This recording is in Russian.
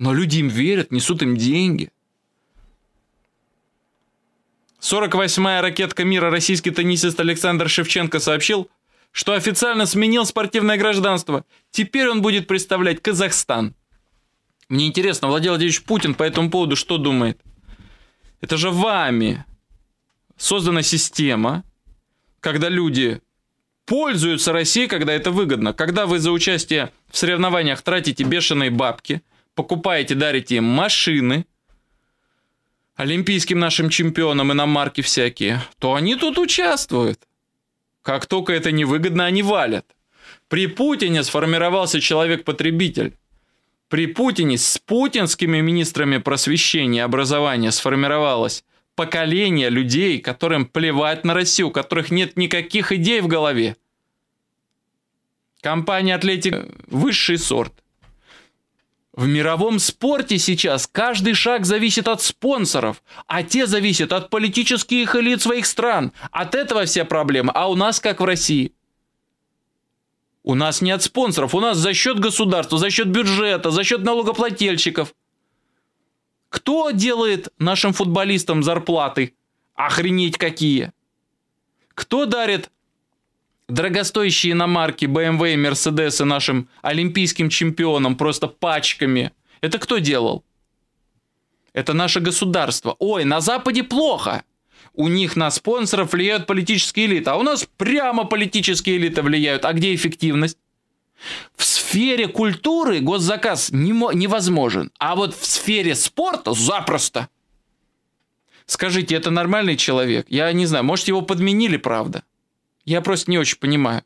Но люди им верят, несут им деньги. 48-я ракетка мира российский теннисист Александр Шевченко сообщил, что официально сменил спортивное гражданство. Теперь он будет представлять Казахстан. Мне интересно, Владимир Владимирович Путин по этому поводу что думает? Это же вами создана система, когда люди пользуются Россией, когда это выгодно. Когда вы за участие в соревнованиях тратите бешеные бабки – покупаете, дарите им машины, олимпийским нашим чемпионам и на марки всякие, то они тут участвуют. Как только это невыгодно, они валят. При Путине сформировался человек-потребитель. При Путине с путинскими министрами просвещения и образования сформировалось поколение людей, которым плевать на Россию, у которых нет никаких идей в голове. Компания Атлетик – высший сорт – в мировом спорте сейчас каждый шаг зависит от спонсоров, а те зависят от политических элит своих стран. От этого вся проблема, а у нас как в России. У нас не от спонсоров, у нас за счет государства, за счет бюджета, за счет налогоплательщиков. Кто делает нашим футболистам зарплаты? Охренеть какие! Кто дарит дорогостоящие иномарки BMW и Mercedes нашим олимпийским чемпионам просто пачками. Это кто делал? Это наше государство. Ой, на Западе плохо. У них на спонсоров влияют политические элиты, а у нас прямо политические элиты влияют. А где эффективность? В сфере культуры госзаказ не невозможен, а вот в сфере спорта запросто. Скажите, это нормальный человек? Я не знаю, может его подменили, правда? Я просто не очень понимаю.